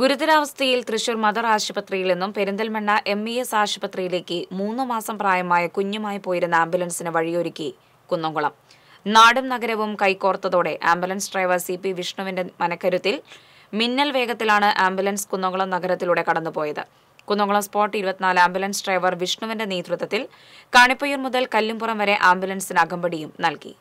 ഗുരുതരാവസ്ഥയിൽ തൃശൂർ മദർ ആശുപത്രിയിൽ നിന്നും പെരിന്തൽമണ്ണ എം ഇ എസ് ആശുപത്രിയിലേക്ക് മൂന്ന് മാസം പ്രായമായ കുഞ്ഞുമായി പോയിരുന്ന ആംബുലൻസിന് വഴിയൊരുക്കി കുന്നംകുളം നാടും നഗരവും കൈകോർത്തതോടെ ആംബുലൻസ് ഡ്രൈവർ സി പി വിഷ്ണുവിന്റെ മനക്കരുത്തിൽ മിന്നൽ വേഗത്തിലാണ് ആംബുലൻസ് കുന്നംകുളം നഗരത്തിലൂടെ കടന്നുപോയത് കുന്നംകുളം സ്പോട്ട് ഇരുപത്തിനാല് ആംബുലൻസ് ഡ്രൈവർ വിഷ്ണുവിന്റെ നേതൃത്വത്തിൽ കാണിപ്പയ്യൂർ മുതൽ കല്ലുംപുറം വരെ ആംബുലൻസിന് അകമ്പടിയും നൽകി